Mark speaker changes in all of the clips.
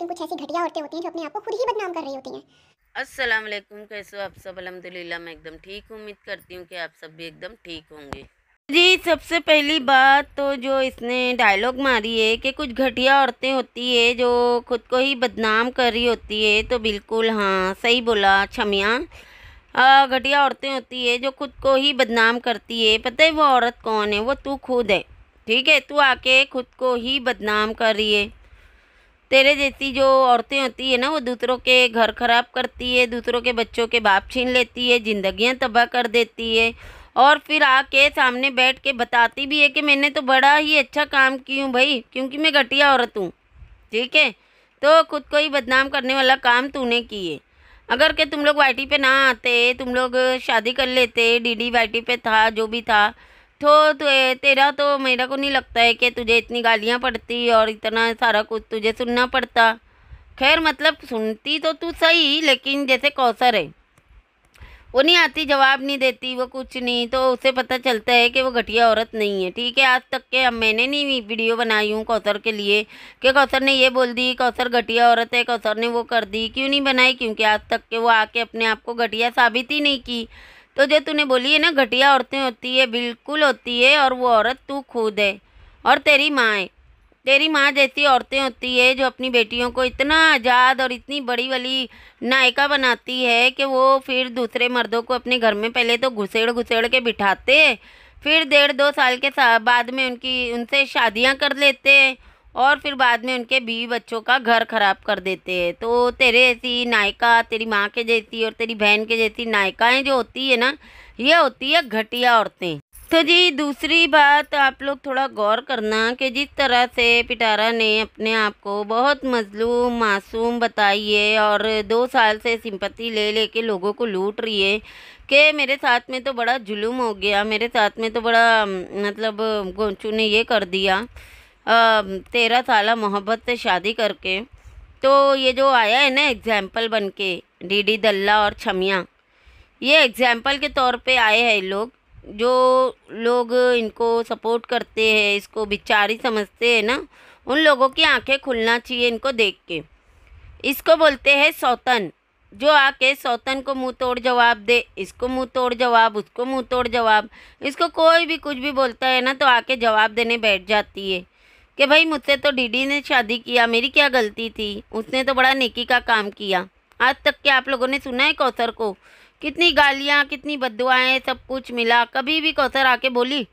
Speaker 1: लेकिन कुछ ऐसी घटिया औरतें होती हैं जो अपने आप को खुद ही बदनाम कर रही होती हैं अस्सलाम वालेकुम कैसे हो आप सब अलहमदिल्ला मैं एकदम ठीक उम्मीद करती हूँ कि आप सब भी एकदम ठीक होंगे जी सबसे पहली बात तो जो इसने डायलॉग मारी है कि कुछ घटिया औरतें होती है जो खुद को ही बदनाम कर रही होती है तो बिल्कुल हाँ सही बोला छमिया अच्छा घटिया औरतें होती है जो खुद को ही बदनाम करती है पता है वो औरत कौन है वो तू खुद है ठीक है तू आके खुद को ही बदनाम कर रही है तेरे जैसी जो औरतें होती है ना वो दूसरों के घर खराब करती है दूसरों के बच्चों के बाप छीन लेती है ज़िंदगियां तबाह कर देती है और फिर आके सामने बैठ के बताती भी है कि मैंने तो बड़ा ही अच्छा काम की हूँ भाई क्योंकि मैं घटिया औरत हूँ ठीक है तो खुद को ही बदनाम करने वाला काम तूने किए अगर के तुम लोग वाई पे ना आते तुम लोग शादी कर लेते डी डी वाई पे था जो भी था तो, तो तेरा तो मेरा को नहीं लगता है कि तुझे इतनी गालियाँ पड़ती और इतना सारा कुछ तुझे सुनना पड़ता खैर मतलब सुनती तो तू सही लेकिन जैसे कौसर है वो नहीं आती जवाब नहीं देती वो कुछ नहीं तो उसे पता चलता है कि वो घटिया औरत नहीं है ठीक है आज तक के अब मैंने नहीं वीडियो बनाई हूँ कौसर के लिए कि कौसर ने ये बोल दी कौसर घटिया औरत है कौसर ने वो कर दी क्यों नहीं बनाई क्योंकि आज तक के वो आके अपने आप को घटिया साबित ही नहीं की तो जो तूने बोली है ना घटिया औरतें होती है बिल्कुल होती है और वो औरत तू खुद है और तेरी माँ है तेरी माँ जैसी औरतें होती है जो अपनी बेटियों को इतना आज़ाद और इतनी बड़ी वाली नायिका बनाती है कि वो फिर दूसरे मर्दों को अपने घर में पहले तो घुसेड़ घुसेड़ के बिठाते फिर डेढ़ दो साल के बाद में उनकी उनसे शादियाँ कर लेते और फिर बाद में उनके बीवी बच्चों का घर ख़राब कर देते हैं तो तेरे जैसी नायिका तेरी माँ के जैसी और तेरी बहन के जैसी नायिकाएँ जो होती है ना ये होती है घटिया औरतें तो जी दूसरी बात आप लोग थोड़ा गौर करना कि जिस तरह से पिटारा ने अपने आप को बहुत मजलूम मासूम बताई है और दो साल से सिंपत्ति ले लेके लोगों को लूट रही है कि मेरे साथ में तो बड़ा जुलूम हो गया मेरे साथ में तो बड़ा मतलब गोंचू ने ये कर दिया तेरह साल मोहब्बत से शादी करके तो ये जो आया है ना एग्ज़ाम्पल बन के डी डी दल्ला और छमिया ये एग्ज़ाम्पल के तौर पे आए हैं लोग जो लोग इनको सपोर्ट करते हैं इसको बिचारी समझते हैं ना उन लोगों की आंखें खुलना चाहिए इनको देख के इसको बोलते हैं सौतन जो आके सौतन को मुंह तोड़ जवाब दे इसको मुंह तोड़ जवाब उसको मुंह तोड़ जवाब इसको कोई भी कुछ भी बोलता है ना तो आके जवाब देने बैठ जाती है कि भाई मुझसे तो डीडी ने शादी किया मेरी क्या गलती थी उसने तो बड़ा नेकी का काम किया आज तक के आप लोगों ने सुना है कौसर को कितनी गालियाँ कितनी बदुआएँ सब कुछ मिला कभी भी कौसर आके बोली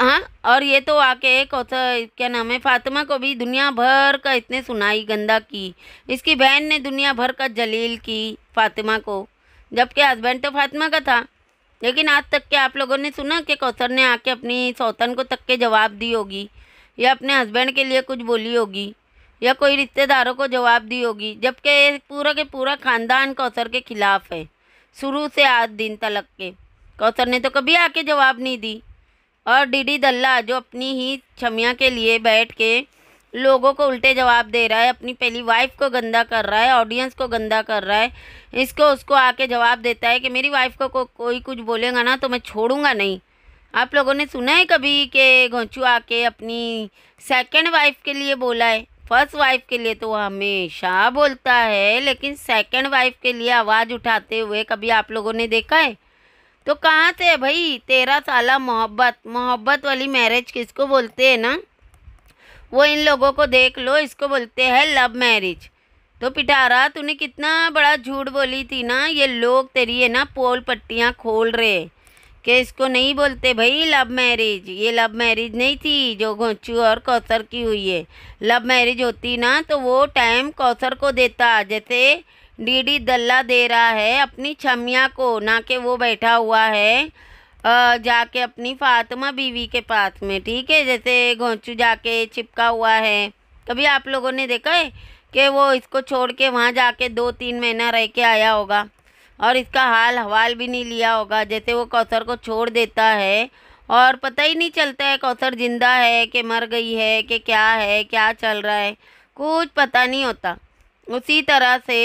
Speaker 1: हाँ और ये तो आके कौसर क्या नाम है फातिमा को भी दुनिया भर का इतने सुनाई गंदा की इसकी बहन ने दुनिया भर का जलील की फातिमा को जबकि हस्बैंड तो फातिमा का था लेकिन आज तक के आप लोगों ने सुना कि कौसर ने आके अपनी सौतन को तक के जवाब दी होगी या अपने हस्बैंड के लिए कुछ बोली होगी या कोई रिश्तेदारों को जवाब दी होगी जबकि ये पूरा के पूरा खानदान कौसर के खिलाफ है शुरू से आज दिन तलक के कौसर ने तो कभी आके जवाब नहीं दी और डीडी दल्ला जो अपनी ही छमिया के लिए बैठ के लोगों को उल्टे जवाब दे रहा है अपनी पहली वाइफ को गंदा कर रहा है ऑडियंस को गंदा कर रहा है इसको उसको आके जवाब देता है कि मेरी वाइफ को को कोई कुछ बोलेगा ना तो मैं छोड़ूंगा नहीं आप लोगों ने सुना है कभी कि घोंचू आके अपनी सेकंड वाइफ के लिए बोला है फर्स्ट वाइफ के लिए तो वह हमेशा बोलता है लेकिन सेकंड वाइफ के लिए आवाज़ उठाते हुए कभी आप लोगों ने देखा है तो कहाँ से है भाई तेरह साल मोहब्बत मोहब्बत वाली मैरिज किसको बोलते हैं ना वो इन लोगों को देख लो इसको बोलते हैं लव मैरिज तो पिटारा तूने कितना बड़ा झूठ बोली थी ना ये लोग तेरी है ना पोल पट्टियाँ खोल रहे कि इसको नहीं बोलते भाई लव मैरिज ये लव मैरिज नहीं थी जो घोंचू और कौसर की हुई है लव मैरिज होती ना तो वो टाइम कौसर को देता जैसे डीडी दल्ला दे रहा है अपनी छमिया को ना कि वो बैठा हुआ है जाके अपनी फातिमा बीवी के पास में ठीक है जैसे घोंचू जाके चिपका हुआ है कभी आप लोगों ने देखा है कि वो इसको छोड़ के वहाँ जाके दो तीन महीना रह के आया होगा और इसका हाल हवाल भी नहीं लिया होगा जैसे वो कौसर को छोड़ देता है और पता ही नहीं चलता है कौसर ज़िंदा है कि मर गई है कि क्या है क्या चल रहा है कुछ पता नहीं होता उसी तरह से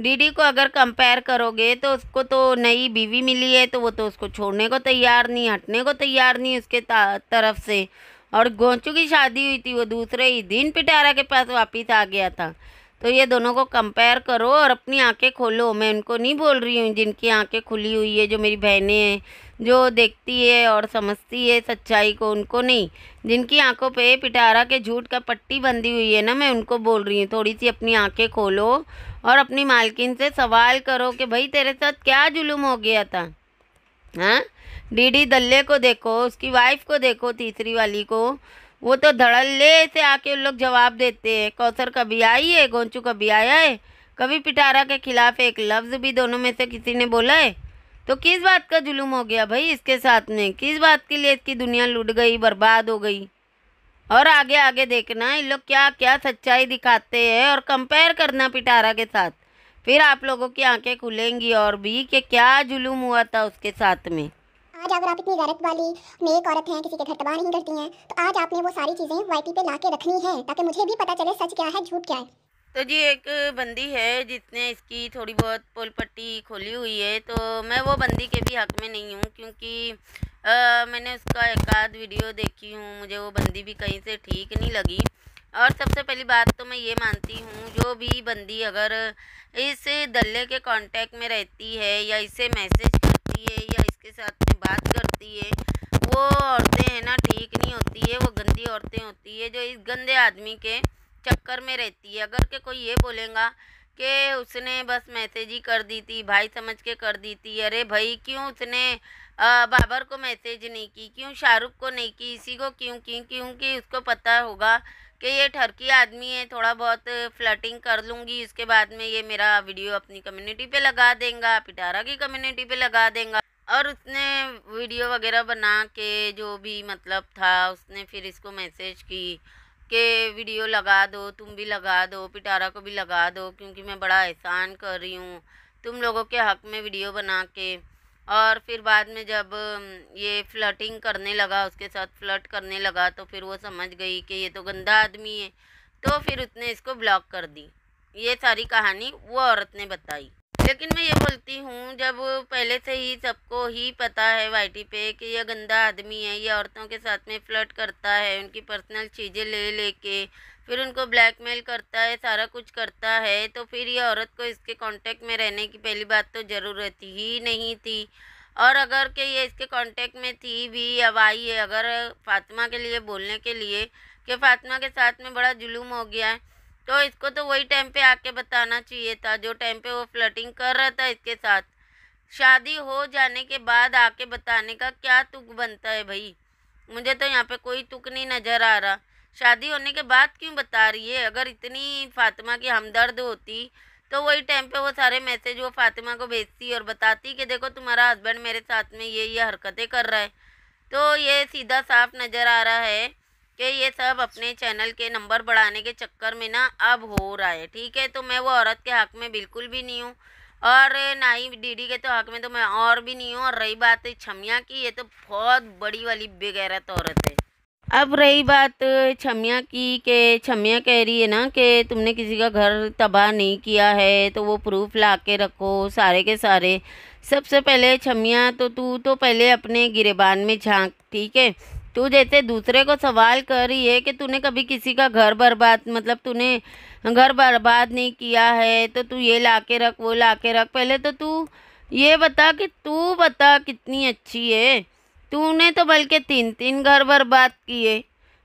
Speaker 1: डीडी को अगर कंपेयर करोगे तो उसको तो नई बीवी मिली है तो वो तो उसको छोड़ने को तैयार नहीं हटने को तैयार नहीं उसके तरफ से और गोंचू की शादी हुई थी वो दूसरे ही दिन पिटारा के पास वापिस आ गया था तो ये दोनों को कंपेयर करो और अपनी आंखें खोलो मैं उनको नहीं बोल रही हूँ जिनकी आंखें खुली हुई है जो मेरी बहनें हैं जो देखती है और समझती है सच्चाई को उनको नहीं जिनकी आंखों पे पिटारा के झूठ का पट्टी बंधी हुई है ना मैं उनको बोल रही हूँ थोड़ी सी अपनी आंखें खोलो और अपनी मालकिन से सवाल करो कि भाई तेरे साथ क्या जुलूम हो गया था हाँ डीडी दल्ले को देखो उसकी वाइफ को देखो तीसरी वाली को वो तो धड़ल्ले से आके उन लोग जवाब देते हैं कौसर कभी आई है गोंचू कभी आया है कभी पिटारा के खिलाफ एक लफ्ज़ भी दोनों में से किसी ने बोला है तो किस बात का जुलूम हो गया भाई इसके साथ में किस बात के लिए इसकी दुनिया लुट गई बर्बाद हो गई और आगे आगे देखना इन लोग क्या क्या सच्चाई दिखाते हैं और कंपेयर करना पिटारा के साथ फिर आप लोगों की आंखें खुलेंगी और भी कि क्या जुलूम हुआ था उसके साथ में आज अगर आप इतनी गैरत वाली नेक औरत हैं किसी के घर तबाह नहीं करती हैं तो आज आपने वो सारी चीज़ें वाई पे ला के रखनी है ताकि मुझे भी पता चले सच क्या है झूठ क्या है तो जी एक बंदी है जिसने इसकी थोड़ी बहुत पोल पट्टी खोली हुई है तो मैं वो बंदी के भी हक में नहीं हूँ क्योंकि आ, मैंने उसका एक आध वीडियो देखी हूँ मुझे वो बंदी भी कहीं से ठीक नहीं लगी और सबसे पहली बात तो मैं ये मानती हूँ जो भी बंदी अगर इस दल्ले के कांटेक्ट में रहती है या इसे मैसेज जिसके साथ में बात करती है वो औरतें हैं ना ठीक नहीं होती है वो गंदी औरतें होती है जो इस गंदे आदमी के चक्कर में रहती है अगर के कोई ये बोलेगा कि उसने बस मैसेज ही कर दी थी भाई समझ के कर दी थी अरे भाई क्यों उसने बाबर को मैसेज नहीं की क्यों शाहरुख को नहीं की इसी को क्यों की क्योंकि उसको पता होगा कि ये ठरकी आदमी है थोड़ा बहुत फ्लटिंग कर लूँगी इसके बाद में ये मेरा वीडियो अपनी कम्युनिटी पे लगा देगा पिटारा की कम्युनिटी पे लगा देगा और उसने वीडियो वगैरह बना के जो भी मतलब था उसने फिर इसको मैसेज की कि वीडियो लगा दो तुम भी लगा दो पिटारा को भी लगा दो क्योंकि मैं बड़ा एहसान कर रही हूँ तुम लोगों के हक में वीडियो बना के और फिर बाद में जब ये फ्लटिंग करने लगा उसके साथ फ्लट करने लगा तो फिर वो समझ गई कि ये तो गंदा आदमी है तो फिर उसने इसको ब्लॉक कर दी ये सारी कहानी वो औरत ने बताई लेकिन मैं ये बोलती हूँ जब पहले से ही सबको ही पता है वाईटी पे कि यह गंदा आदमी है ये औरतों के साथ में फ्लर्ट करता है उनकी पर्सनल चीज़ें ले लेके फिर उनको ब्लैकमेल करता है सारा कुछ करता है तो फिर ये औरत को इसके कांटेक्ट में रहने की पहली बात तो ज़रूरत ही नहीं थी और अगर कि ये इसके कॉन्टेक्ट में थी भी अब आई है अगर फातिमा के लिए बोलने के लिए कि फातिमा के साथ में बड़ा जुलूम हो गया है तो इसको तो वही टाइम पे आके बताना चाहिए था जो टाइम पे वो फ्लटिंग कर रहा था इसके साथ शादी हो जाने के बाद आके बताने का क्या तुक बनता है भाई मुझे तो यहाँ पे कोई तुक नहीं नज़र आ रहा शादी होने के बाद क्यों बता रही है अगर इतनी फातिमा की हमदर्द होती तो वही टाइम पे वो सारे मैसेज वो फातिमा को भेजती और बताती कि देखो तुम्हारा हस्बैंड मेरे साथ में ये ये हरकतें कर रहा है तो ये सीधा साफ नज़र आ रहा है कि ये सब अपने चैनल के नंबर बढ़ाने के चक्कर में ना अब हो रहा है ठीक है तो मैं वो औरत के हक में बिल्कुल भी नहीं हूँ और ना ही डीडी के तो हक में तो मैं और भी नहीं हूँ और रही बात छमिया की ये तो बहुत बड़ी वाली बेगैरत औरत है अब रही बात छमिया की के छमिया कह रही है ना कि तुमने किसी का घर तबाह नहीं किया है तो वो प्रूफ ला के रखो सारे के सारे सबसे पहले छमिया तो तू तो पहले अपने गिरेबान में झांक ठीक है तू जैसे दूसरे को सवाल कर रही है कि तूने कभी किसी का घर बर्बाद मतलब तूने घर बर्बाद नहीं किया है तो तू ये ला के रख वो ला के रख पहले तो तू ये बता कि तू बता कितनी अच्छी है तूने तो बल्कि तीन तीन घर बर्बाद किए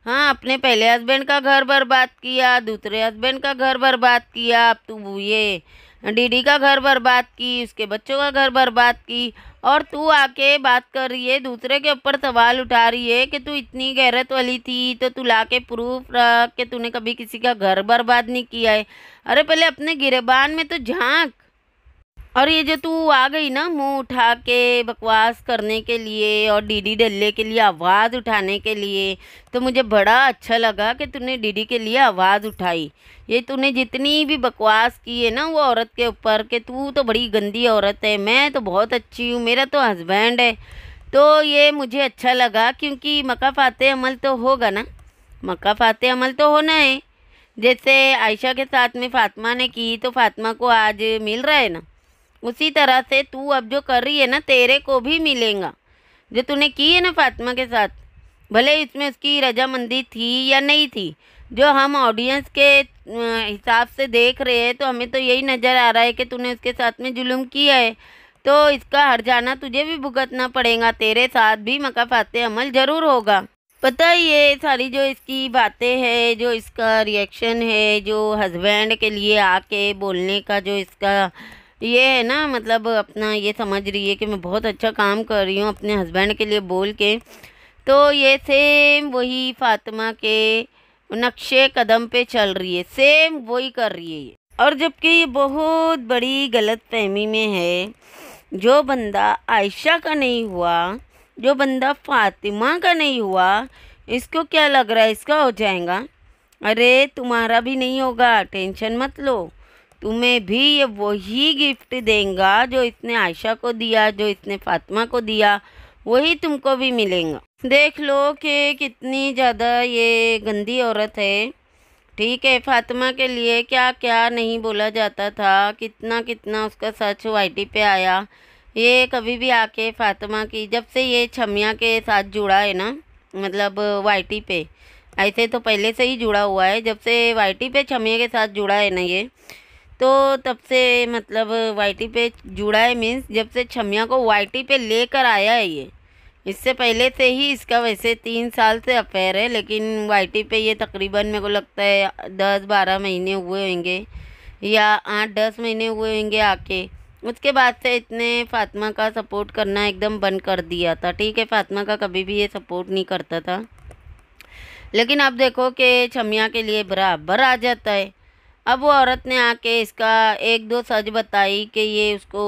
Speaker 1: हाँ अपने पहले हस्बैंड का घर बर्बाद किया दूसरे हस्बैंड का घर बर्बाद किया अब तू ये डीडी का घर बर्बाद की उसके बच्चों का घर बर्बाद की और तू आके बात कर रही है दूसरे के ऊपर सवाल उठा रही है कि तू इतनी गैरत वाली थी तो तू ला के प्रूफ रख के तूने कभी किसी का घर बर्बाद नहीं किया है अरे पहले अपने गिरबान में तो झांक और ये जो तू आ गई ना मुंह उठा के बकवास करने के लिए और डीडी डलने के लिए आवाज़ उठाने के लिए तो मुझे बड़ा अच्छा लगा कि तूने डीडी के लिए आवाज़ उठाई ये तूने जितनी भी बकवास की है ना वो औरत के ऊपर कि तू तो बड़ी गंदी औरत है मैं तो बहुत अच्छी हूँ मेरा तो हस्बैंड है तो ये मुझे अच्छा लगा क्योंकि मका फाते अमल तो होगा ना मका फाते अमल तो होना है जैसे आयशा के साथ में फ़ातिमा ने की तो फ़ातिमा को आज मिल रहा है ना उसी तरह से तू अब जो कर रही है ना तेरे को भी मिलेगा जो तूने की है ना फातिमा के साथ भले इसमें उसकी रजामंदी थी या नहीं थी जो हम ऑडियंस के हिसाब से देख रहे हैं तो हमें तो यही नज़र आ रहा है कि तूने उसके साथ में जुल्म किया है तो इसका हर जाना तुझे भी भुगतना पड़ेगा तेरे साथ भी फाते अमल ज़रूर होगा पता ही है सारी जो इसकी बातें है जो इसका रिएक्शन है जो हस्बैंड के लिए आके बोलने का जो इसका ये है ना मतलब अपना ये समझ रही है कि मैं बहुत अच्छा काम कर रही हूँ अपने हस्बैंड के लिए बोल के तो ये सेम वही फातिमा के नक्शे कदम पे चल रही है सेम वही कर रही है ये और जबकि ये बहुत बड़ी गलत फहमी में है जो बंदा आयशा का नहीं हुआ जो बंदा फातिमा का नहीं हुआ इसको क्या लग रहा है इसका हो जाएगा अरे तुम्हारा भी नहीं होगा टेंशन मत लो तुम्हें भी ये वही गिफ्ट देगा जो इसने आयशा को दिया जो इसने फातिमा को दिया वही तुमको भी मिलेगा देख लो कि कितनी ज़्यादा ये गंदी औरत है ठीक है फातिमा के लिए क्या क्या नहीं बोला जाता था कितना कितना उसका सच वाइटी पे आया ये कभी भी आके फातिमा की जब से ये छमिया के साथ जुड़ा है ना मतलब वाइटी पे ऐसे तो पहले से ही जुड़ा हुआ है जब से वाइटी पे छमिया के साथ जुड़ा है ना ये तो तब से मतलब वाईटी पे जुड़ा है मीन्स जब से छमिया को वाईटी पे लेकर आया है ये इससे पहले से ही इसका वैसे तीन साल से अफेयर है लेकिन वाईटी पे ये तकरीबन मेरे को लगता है दस बारह महीने हुए होंगे या आठ दस महीने हुए होंगे आके उसके बाद से इतने फातिमा का सपोर्ट करना एकदम बंद कर दिया था ठीक है फातिमा का कभी भी ये सपोर्ट नहीं करता था लेकिन अब देखो कि छमिया के लिए बराबर आ जाता है अब वो औरत ने आके इसका एक दो सच बताई कि ये उसको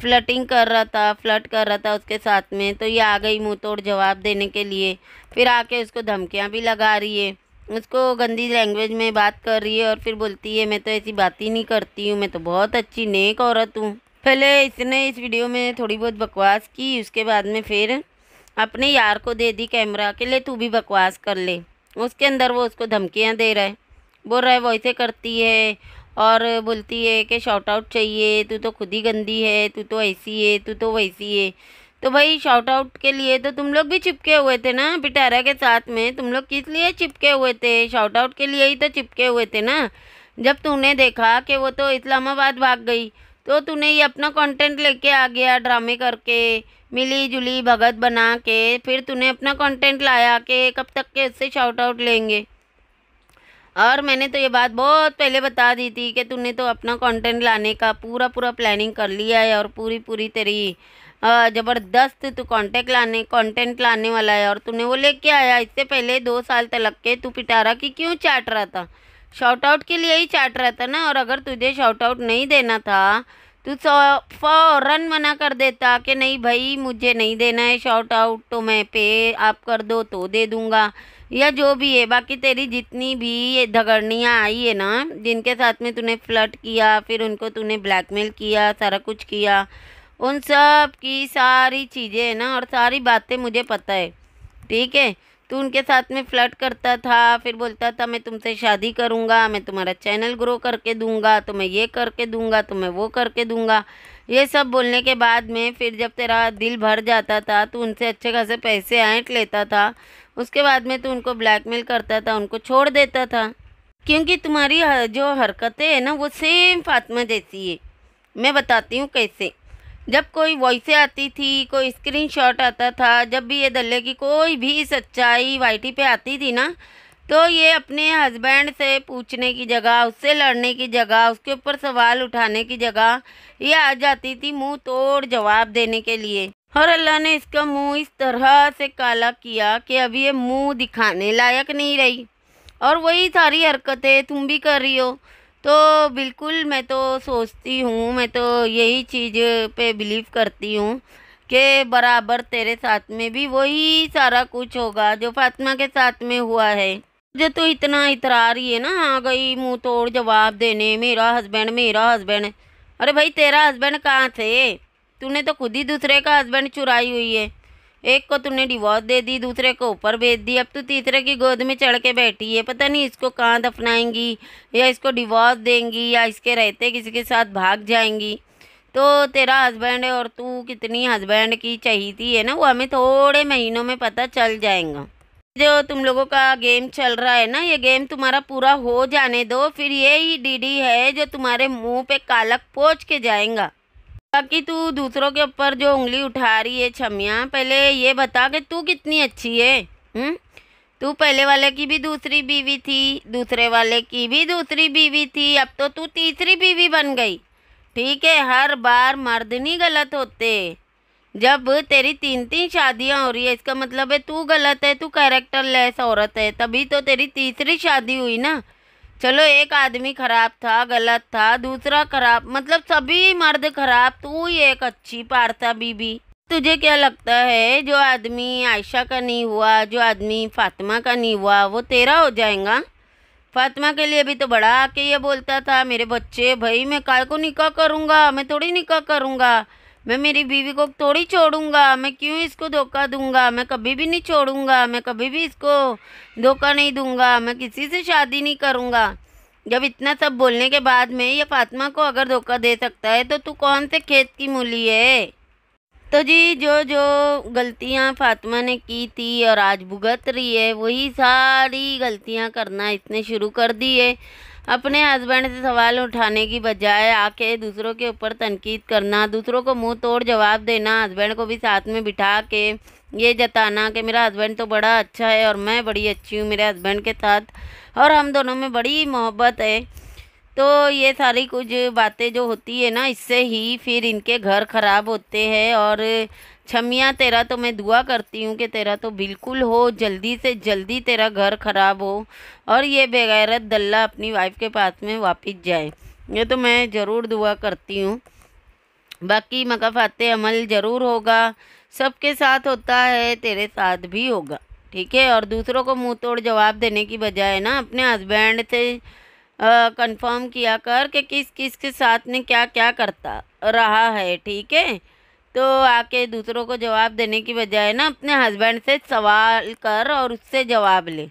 Speaker 1: फ्लटिंग कर रहा था फ्लट कर रहा था उसके साथ में तो ये आ गई मुँह तोड़ जवाब देने के लिए फिर आके उसको धमकियाँ भी लगा रही है उसको गंदी लैंग्वेज में बात कर रही है और फिर बोलती है मैं तो ऐसी बात ही नहीं करती हूँ मैं तो बहुत अच्छी नेक औरत हूँ पहले इसने इस वीडियो में थोड़ी बहुत बकवास की उसके बाद में फिर अपने यार को दे दी कैमरा के लिए तू भी बकवास कर ले उसके अंदर वो उसको धमकियाँ दे रहा है बोल रहा है वो ऐसे करती है और बोलती है कि शॉर्ट आउट चाहिए तू तो खुद ही गंदी है तू तो ऐसी है तू तो वैसी है तो भाई शॉर्ट आउट के लिए तो तुम लोग भी चिपके हुए थे ना पिटारा के साथ में तुम लोग किस लिए चिपके हुए थे शॉर्ट आउट के लिए ही तो चिपके हुए थे ना जब तूने देखा कि वो तो इस्लामाबाद भाग गई तो तूने ये अपना कंटेंट लेके आ गया ड्रामे करके मिली जुली भगत बना के फिर तूने अपना कंटेंट लाया कि कब तक के उससे शॉर्ट आउट लेंगे और मैंने तो ये बात बहुत पहले बता दी थी कि तूने तो अपना कंटेंट लाने का पूरा पूरा प्लानिंग कर लिया है और पूरी पूरी तेरी ज़बरदस्त तू कॉन्टेंट लाने कंटेंट लाने वाला है और तूने वो लेके आया इससे पहले दो साल तक के तू पिटारा की क्यों चाट रहा था शॉर्ट आउट के लिए ही चाट रहा था ना और अगर तुझे शॉर्ट आउट नहीं देना था तू फ़ौरन मना कर देता कि नहीं भाई मुझे नहीं देना है शॉर्ट आउट तो मैं पे आप कर दो तो दे दूँगा या जो भी है बाकी तेरी जितनी भी ये धगड़नियाँ आई है ना जिनके साथ में तूने फ्लर्ट किया फिर उनको तूने ब्लैकमेल किया सारा कुछ किया उन सब की सारी चीज़ें है ना और सारी बातें मुझे पता है ठीक है तू उनके साथ में फ्लर्ट करता था फिर बोलता था मैं तुमसे शादी करूँगा मैं तुम्हारा चैनल ग्रो करके दूँगा तो मैं ये करके दूँगा तो मैं वो करके दूँगा ये सब बोलने के बाद में फिर जब तेरा दिल भर जाता था तो उनसे अच्छे खासे पैसे ऐंट लेता था उसके बाद में तो उनको ब्लैकमेल करता था उनको छोड़ देता था क्योंकि तुम्हारी जो हरकतें हैं ना वो सेम फातिमा जैसी है मैं बताती हूँ कैसे जब कोई वॉइसें आती थी कोई स्क्रीनशॉट आता था जब भी ये दल्ले की कोई भी सच्चाई वाइटी पे आती थी ना तो ये अपने हस्बैंड से पूछने की जगह उससे लड़ने की जगह उसके ऊपर सवाल उठाने की जगह ये आ जाती थी मुंह तोड़ जवाब देने के लिए और अल्लाह ने इसका मुंह इस तरह से काला किया कि अब ये मुंह दिखाने लायक नहीं रही और वही सारी हरकतें तुम भी कर रही हो तो बिल्कुल मैं तो सोचती हूँ मैं तो यही चीज़ पे बिलीव करती हूँ कि बराबर तेरे साथ में भी वही सारा कुछ होगा जो फातिमा के साथ में हुआ है जो तो इतना इतरा रही है ना आ गई मुँह तोड़ जवाब देने मेरा हस्बैंड मेरा हस्बैंड अरे भाई तेरा हस्बैंड कहाँ थे तूने तो खुद ही दूसरे का हस्बैंड चुराई हुई है एक को तूने डिवोर्स दे दी दूसरे को ऊपर भेज दी अब तू तीसरे की गोद में चढ़ के बैठी है पता नहीं इसको कहाँ दफनाएंगी या इसको डिवोर्स देंगी या इसके रहते किसी के साथ भाग जाएंगी तो तेरा हस्बैंड है और तू कितनी हस्बैंड की थी है ना वो हमें थोड़े महीनों में पता चल जाएगा जो तुम लोगों का गेम चल रहा है ना ये गेम तुम्हारा पूरा हो जाने दो फिर ये ही डीडी है जो तुम्हारे मुंह पे कालक पोच के जाएगा बाकी तू दूसरों के ऊपर जो उंगली उठा रही है छमिया पहले ये बता कि तू कितनी अच्छी है हुँ? हम्म? तू पहले वाले की भी दूसरी बीवी थी दूसरे वाले की भी दूसरी बीवी थी अब तो तू तीसरी बीवी बन गई ठीक है हर बार मर्द नहीं गलत होते जब तेरी तीन तीन शादियां हो रही है इसका मतलब है तू गलत है तू कैरेक्टर लेस औरत है तभी तो तेरी तीसरी शादी हुई ना चलो एक आदमी खराब था गलत था दूसरा खराब मतलब सभी मर्द खराब तू ही एक अच्छी पार्था बीबी तुझे क्या लगता है जो आदमी आयशा का नहीं हुआ जो आदमी फातिमा का नहीं हुआ वो तेरा हो जाएगा फातिमा के लिए भी तो बड़ा आके ये बोलता था मेरे बच्चे भाई मैं काल को निकाह करूँगा मैं थोड़ी निकाह करूँगा मैं मेरी बीवी को थोड़ी छोड़ूंगा मैं क्यों इसको धोखा दूंगा मैं कभी भी नहीं छोड़ूंगा मैं कभी भी इसको धोखा नहीं दूंगा मैं किसी से शादी नहीं करूंगा जब इतना सब बोलने के बाद में ये फातिमा को अगर धोखा दे सकता है तो तू कौन से खेत की मूली है तो जी जो जो गलतियां फातिमा ने की थी और आज भुगत रही है वही सारी गलतियां करना इसने शुरू कर दी है अपने हस्बैंड से सवाल उठाने की बजाय आके दूसरों के ऊपर तनकीद करना दूसरों को मुंह तोड़ जवाब देना हस्बैंड को भी साथ में बिठा के ये जताना कि मेरा हस्बैंड तो बड़ा अच्छा है और मैं बड़ी अच्छी हूँ मेरे हस्बैंड के साथ और हम दोनों में बड़ी मोहब्बत है तो ये सारी कुछ बातें जो होती है ना इससे ही फिर इनके घर ख़राब होते हैं और छमिया तेरा तो मैं दुआ करती हूँ कि तेरा तो बिल्कुल हो जल्दी से जल्दी तेरा घर ख़राब हो और ये बेगैरत दल्ला अपनी वाइफ के पास में वापस जाए ये तो मैं ज़रूर दुआ करती हूँ बाकी मकाफात अमल ज़रूर होगा सबके साथ होता है तेरे साथ भी होगा ठीक है और दूसरों को मुंह तोड़ जवाब देने की बजाय ना अपने हस्बैंड से कंफर्म किया कर कि किस किस के साथ ने क्या क्या करता रहा है ठीक है तो आके दूसरों को जवाब देने की बजाय ना अपने हस्बैंड से सवाल कर और उससे जवाब ले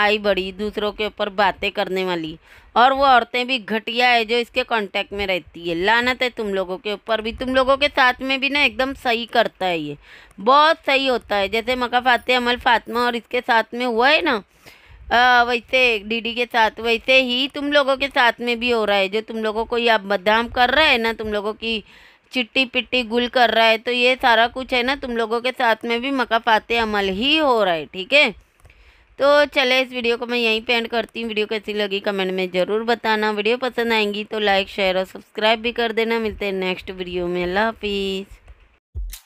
Speaker 1: आई बड़ी दूसरों के ऊपर बातें करने वाली और वो औरतें भी घटिया है जो इसके कांटेक्ट में रहती है लानत है तुम लोगों के ऊपर भी तुम लोगों के साथ में भी ना एकदम सही करता है ये बहुत सही होता है जैसे मका फातह अमल फातमा और इसके साथ में हुआ है ना आ, वैसे डीडी के साथ वैसे ही तुम लोगों के साथ में भी हो रहा है जो तुम लोगों को ये अब बदनाम कर रहा है ना तुम लोगों की चिट्टी पिट्टी गुल कर रहा है तो ये सारा कुछ है ना तुम लोगों के साथ में भी मकाफाते अमल ही हो रहा है ठीक है तो चले इस वीडियो को मैं यहीं पे एंड करती हूँ वीडियो कैसी लगी कमेंट में ज़रूर बताना वीडियो पसंद आएंगी तो लाइक शेयर और सब्सक्राइब भी कर देना मिलते हैं नेक्स्ट वीडियो में अल्लाह हाफिज़